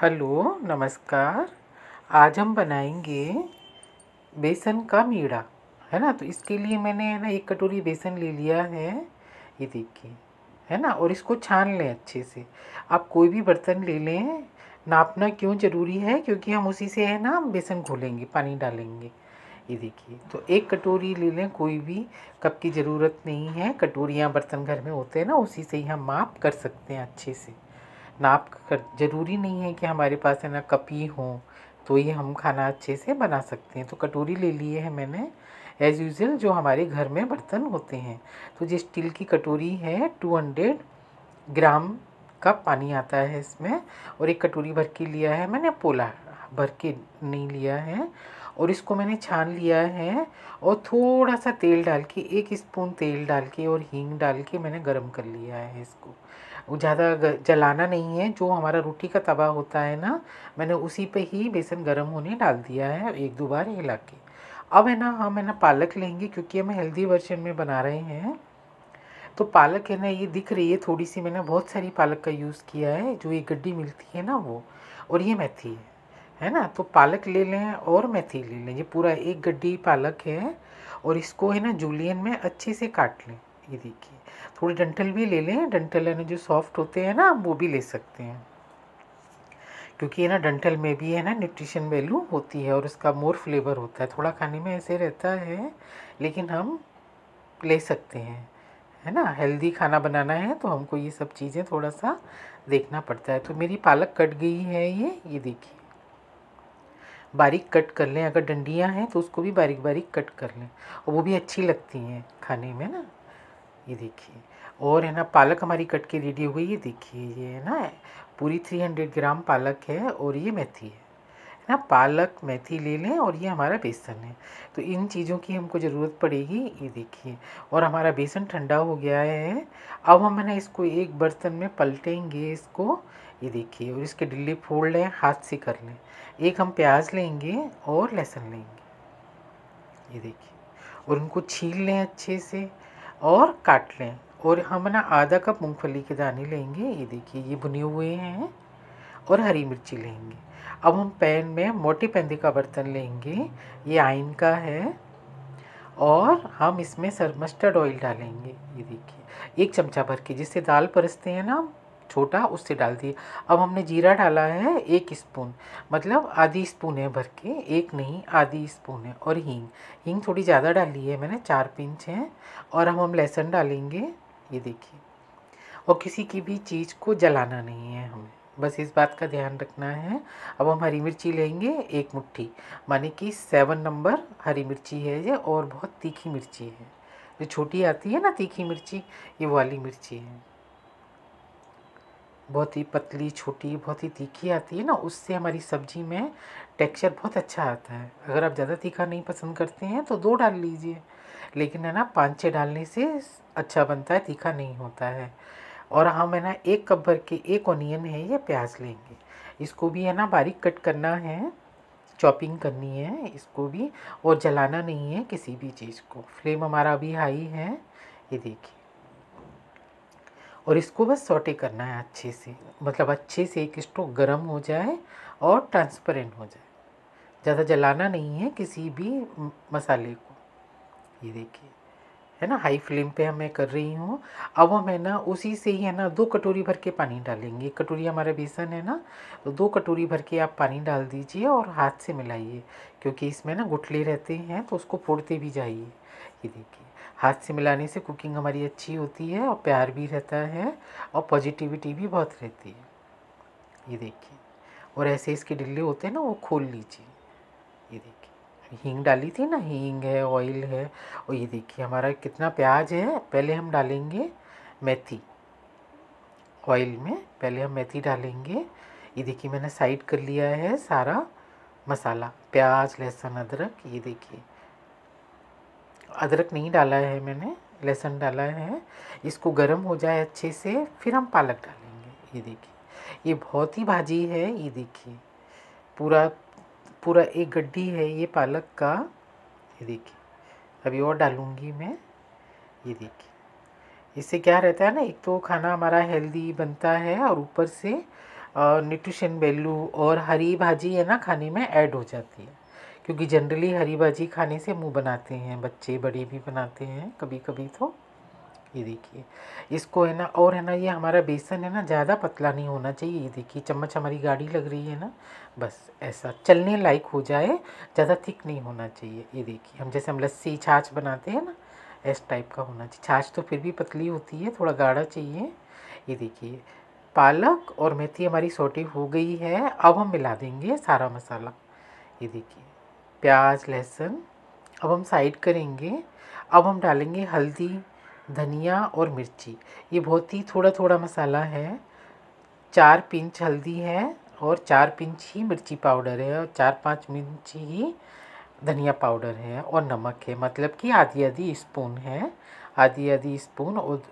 hello नमस्कार आज हम बनाएंगे बेसन का मीड़ा है ना तो इसके लिए मैंने है ना एक कटोरी बेसन ले लिया है ये देखिए है ना और इसको छान लें अच्छे से आप कोई भी बर्तन ले लें नापना क्यों ज़रूरी है क्योंकि हम उसी से है ना बेसन घोलेंगे पानी डालेंगे ये देखिए तो एक कटोरी ले लें कोई भी कप की ज़रूरत नहीं है कटोरियाँ बर्तन घर में होते हैं ना उसी से ही हम माप कर सकते हैं अच्छे से नाप कर ज़रूरी नहीं है कि हमारे पास है ना कपी हो तो ये हम खाना अच्छे से बना सकते हैं तो कटोरी ले लिए है मैंने एज़ यूजल जो हमारे घर में बर्तन होते हैं तो जो स्टील की कटोरी है टू हंड्रेड ग्राम का पानी आता है इसमें और एक कटोरी भर के लिया है मैंने पोला भर के नहीं लिया है और इसको मैंने छान लिया है और थोड़ा सा तेल डाल के एक स्पून तेल डाल के और हींग डाल के मैंने गर्म कर लिया है इसको ज़्यादा जलाना नहीं है जो हमारा रोटी का तवा होता है ना मैंने उसी पे ही बेसन गर्म होने डाल दिया है एक दो बार हिला के अब है ना हम है ना पालक लेंगे क्योंकि हम हेल्दी वर्जन में बना रहे हैं तो पालक है ना ये दिख रही है थोड़ी सी मैंने बहुत सारी पालक का यूज़ किया है जो ये गड्डी मिलती है ना वो और ये मेथी है है ना तो पालक ले लें और मेथी ले लें ये पूरा एक गड्डी पालक है और इसको है ना जूलियन में अच्छे से काट लें ये देखिए थोड़ी डंठल भी ले लें है यानी जो सॉफ्ट होते हैं ना वो भी ले सकते हैं क्योंकि है ना डंठल में भी है ना न्यूट्रिशन वैल्यू होती है और उसका मोर फ्लेवर होता है थोड़ा खाने में ऐसे रहता है लेकिन हम ले सकते हैं है ना हेल्दी खाना बनाना है तो हमको ये सब चीज़ें थोड़ा सा देखना पड़ता है तो मेरी पालक कट गई है ये ये देखिए बारीक कट कर लें अगर डंडियाँ हैं तो उसको भी बारीक बारीक कट कर लें और वो भी अच्छी लगती हैं खाने में ना ये देखिए और है ना पालक हमारी कट के रेडी हुई ये देखिए ये है ना पूरी 300 ग्राम पालक है और ये मेथी है है ना पालक मेथी ले लें और ये हमारा बेसन है तो इन चीज़ों की हमको ज़रूरत पड़ेगी ये देखिए और हमारा बेसन ठंडा हो गया है अब हम है ना इसको एक बर्तन में पलटेंगे इसको ये देखिए और इसके डिल्ले फोड़ लें हाथ से कर लें एक हम प्याज लेंगे और लहसुन लेंगे ये देखिए और उनको छील लें अच्छे से और काट लें और हम ना आधा कप मूंगफली के दाने लेंगे ये देखिए ये भुने हुए हैं और हरी मिर्ची लेंगे अब हम पैन में मोटी पंदी का बर्तन लेंगे ये आइन का है और हम इसमें सर मस्टर्ड ऑयल डालेंगे ये देखिए एक चमचा भर के जिससे दाल परसते हैं ना छोटा उससे डाल दिए अब हमने जीरा डाला है एक स्पून मतलब आधी स्पून है भर के एक नहीं आधी स्पून है और हींग हींग थोड़ी ज़्यादा डाली है मैंने चार पिंच है और अब हम लहसुन डालेंगे ये देखिए और किसी की भी चीज़ को जलाना नहीं है हमें बस इस बात का ध्यान रखना है अब हम हरी मिर्ची लेंगे एक मुट्ठी माने कि सेवन नंबर हरी मिर्ची है ये और बहुत तीखी मिर्ची है जो छोटी आती है ना तीखी मिर्ची ये वाली मिर्ची है बहुत ही पतली छोटी बहुत ही तीखी आती है ना उससे हमारी सब्ज़ी में टेक्सचर बहुत अच्छा आता है अगर आप ज़्यादा तीखा नहीं पसंद करते हैं तो दो डाल लीजिए लेकिन है ना पाँच छः डालने से अच्छा बनता है तीखा नहीं होता है और हम है ना एक कप भर के एक ओनियन है या प्याज लेंगे इसको भी है ना बारीक कट करना है चॉपिंग करनी है इसको भी और जलाना नहीं है किसी भी चीज़ को फ्लेम हमारा अभी हाई है ये देखिए और इसको बस सोटे करना है अच्छे से मतलब अच्छे से एक स्टोव गर्म हो जाए और ट्रांसपेरेंट हो जाए ज़्यादा जलाना नहीं है किसी भी मसाले को ये देखिए है ना हाई फ्लेम पे हम मैं कर रही हूँ अब हम है ना उसी से ही है ना दो कटोरी भर के पानी डालेंगे एक कटोरी हमारा बेसन है ना तो दो कटोरी भर के आप पानी डाल दीजिए और हाथ से मिलाइए क्योंकि इसमें ना गुठले रहते हैं तो उसको फोड़ते भी जाइए ये देखिए हाथ से मिलाने से कुकिंग हमारी अच्छी होती है और प्यार भी रहता है और पॉजिटिविटी भी बहुत रहती है ये देखिए और ऐसे इसके डिल्ले होते हैं ना वो खोल लीजिए ये देखिए हींग डाली थी ना हींग है ऑयल है और ये देखिए हमारा कितना प्याज है पहले हम डालेंगे मेथी ऑयल में पहले हम मेथी डालेंगे ये देखिए मैंने साइड कर लिया है सारा मसाला प्याज लहसुन अदरक ये देखिए अदरक नहीं डाला है मैंने लहसुन डाला है इसको गर्म हो जाए अच्छे से फिर हम पालक डालेंगे ये देखिए ये बहुत ही भाजी है ये देखिए पूरा पूरा एक गड्ढी है ये पालक का ये देखिए अभी और डालूँगी मैं ये देखिए इससे क्या रहता है ना एक तो खाना हमारा हेल्दी बनता है और ऊपर से न्यूट्रिशन वैल्यू और हरी भाजी है ना खाने में ऐड हो जाती है क्योंकि जनरली हरी भाजी खाने से मुंह बनाते हैं बच्चे बड़े भी बनाते हैं कभी कभी तो ये देखिए इसको है ना और है ना ये हमारा बेसन है ना ज़्यादा पतला नहीं होना चाहिए ये देखिए चम्मच हमारी गाढ़ी लग रही है ना बस ऐसा चलने लायक हो जाए ज़्यादा थिक नहीं होना चाहिए ये देखिए हम जैसे हम लस्सी छाछ बनाते हैं ना ऐस टाइप का होना चाहिए छाछ तो फिर भी पतली होती है थोड़ा गाढ़ा चाहिए ये देखिए पालक और मेथी हमारी सोटी हो गई है अब हम मिला देंगे सारा मसाला ये देखिए प्याज लहसुन अब हम साइड करेंगे अब हम डालेंगे हल्दी धनिया और मिर्ची ये बहुत ही थोड़ा थोड़ा मसाला है चार पिंच हल्दी है और चार पिंच ही मिर्ची पाउडर है और चार पाँच पिंच ही धनिया पाउडर है और नमक है मतलब कि आधी आधी स्पून है आधी आधी स्पून और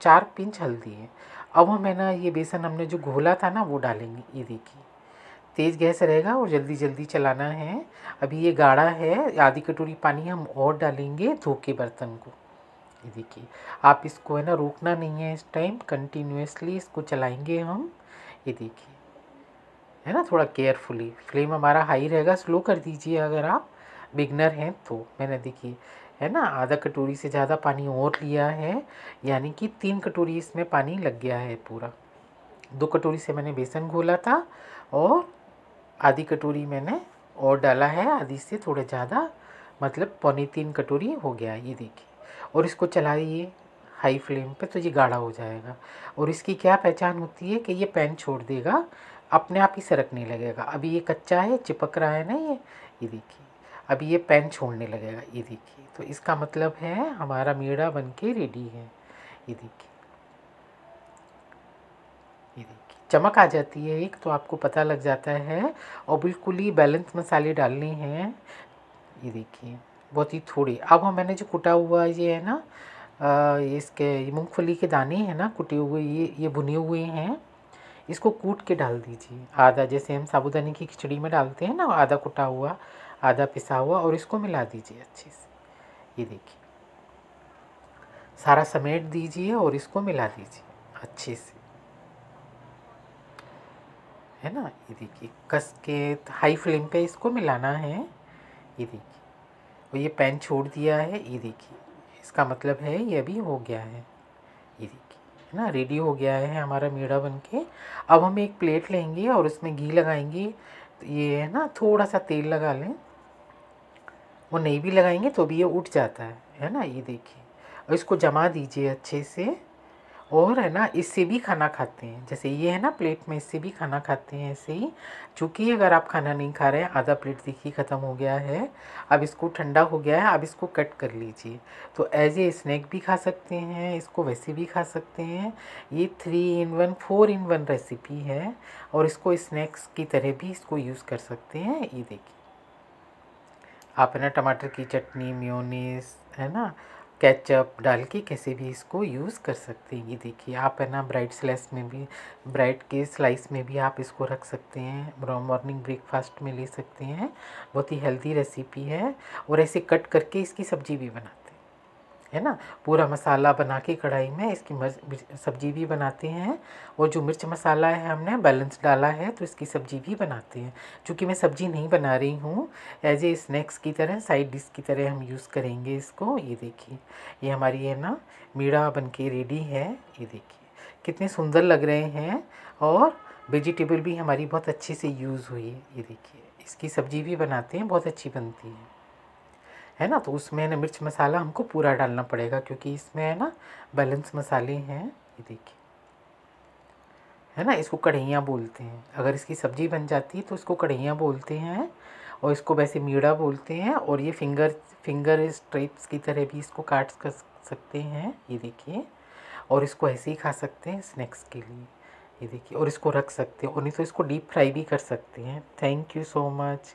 चार पिंच हल्दी है अब हम है ना ये बेसन हमने जो घोला था ना वो डालेंगे ये देखिए तेज़ गैस रहेगा और जल्दी जल्दी चलाना है अभी ये गाढ़ा है आधी कटोरी पानी हम और डालेंगे धो के बर्तन को ये देखिए आप इसको है ना रोकना नहीं है इस टाइम कंटिन्यूसली इसको चलाएंगे हम ये देखिए है ना थोड़ा केयरफुली फ्लेम हमारा हाई रहेगा स्लो कर दीजिए अगर आप बिगनर हैं तो मैंने देखिए है ना आधा कटोरी से ज़्यादा पानी और लिया है यानी कि तीन कटोरी इसमें पानी लग गया है पूरा दो कटोरी से मैंने बेसन घोला था और आधी कटोरी मैंने और डाला है आधी से थोड़ा ज़्यादा मतलब पौने तीन कटोरी हो गया ये देखिए और इसको चलाइए हाई फ्लेम पे तो ये गाढ़ा हो जाएगा और इसकी क्या पहचान होती है कि ये पैन छोड़ देगा अपने आप ही सरकने लगेगा अभी ये कच्चा है चिपक रहा है ना ये ये देखिए अभी ये पैन छोड़ने लगेगा ये देखिए तो इसका मतलब है हमारा मेड़ा बन के रेडी है ये देखिए ये देखिए चमक आ जाती है एक तो आपको पता लग जाता है और बिल्कुल ही बैलेंस मसाले डालने हैं ये देखिए बहुत ही थोड़े अब हम मैंने जो कुटा हुआ ये है ना आ, इसके मूँगफली के दाने हैं ना कुटे हुए ये ये भुने हुए हैं इसको कूट के डाल दीजिए आधा जैसे हम साबुदाने की खिचड़ी में डालते हैं ना आधा कुटा हुआ आधा पिसा हुआ और इसको मिला दीजिए अच्छे से ये देखिए सारा समेट दीजिए और इसको मिला दीजिए अच्छे से है ना ये देखिए कस के हाई फ्लेम पे इसको मिलाना है ये देखिए और ये पैन छोड़ दिया है ये देखिए इसका मतलब है ये अभी हो गया है ये देखिए है ना रेडी हो गया है हमारा मेढ़ा बन के अब हम एक प्लेट लेंगे और उसमें घी लगाएंगे तो ये है ना थोड़ा सा तेल लगा लें वो नहीं भी लगाएंगे तो भी ये उठ जाता है है ना ये देखिए और इसको जमा दीजिए अच्छे से और है ना इससे भी खाना खाते हैं जैसे ये है ना प्लेट में इससे भी खाना खाते हैं ऐसे ही चूँकि अगर आप खाना नहीं खा रहे हैं आधा प्लेट देखिए ख़त्म हो गया है अब इसको ठंडा हो गया है अब इसको कट कर लीजिए तो एज ए स्नैक भी खा सकते हैं इसको वैसे भी खा सकते हैं ये three in one four in one recipe है और इसको स्नैक्स की तरह भी इसको यूज़ कर सकते हैं ये देखिए आप है ना टमाटर की चटनी म्योनीस है ना कैचअप डाल के कैसे भी इसको यूज़ कर सकते हैं ये देखिए आप है ना ब्राइट स्लाइस में भी ब्राइट के स्लाइस में भी आप इसको रख सकते हैं मॉर्निंग ब्रेकफास्ट में ले सकते हैं बहुत ही हेल्दी रेसिपी है और ऐसे कट करके इसकी सब्ज़ी भी बना है ना पूरा मसाला बना के कढ़ाई में इसकी सब्जी भी बनाते हैं और जो मिर्च मसाला है हमने बैलेंस डाला है तो इसकी सब्जी भी बनाते हैं चूँकि मैं सब्जी नहीं बना रही हूँ एज ए स्नैक्स की तरह साइड डिश की तरह हम यूज़ करेंगे इसको ये देखिए ये हमारी है ना मीड़ा बन के रेडी है ये देखिए कितने सुंदर लग रहे हैं और वेजिटेबल भी हमारी बहुत अच्छे से यूज़ हुई है ये देखिए इसकी सब्जी भी बनाते हैं बहुत अच्छी बनती है है ना तो उसमें ना मिर्च मसाला हमको पूरा डालना पड़ेगा क्योंकि इसमें है ना बैलेंस मसाले हैं ये देखिए है ना इसको कढ़ियाँ बोलते हैं अगर इसकी सब्ज़ी बन जाती है तो इसको कढ़ियाँ बोलते हैं और इसको वैसे मीड़ा बोलते हैं और ये फिंगर फिंगर स्ट्रिप्स की तरह भी इसको काट कर सकते हैं ये देखिए और इसको ऐसे ही खा सकते हैं स्नैक्स के लिए ये देखिए और इसको रख सकते हैं और नहीं तो इसको डीप फ्राई भी कर सकते हैं थैंक यू सो मच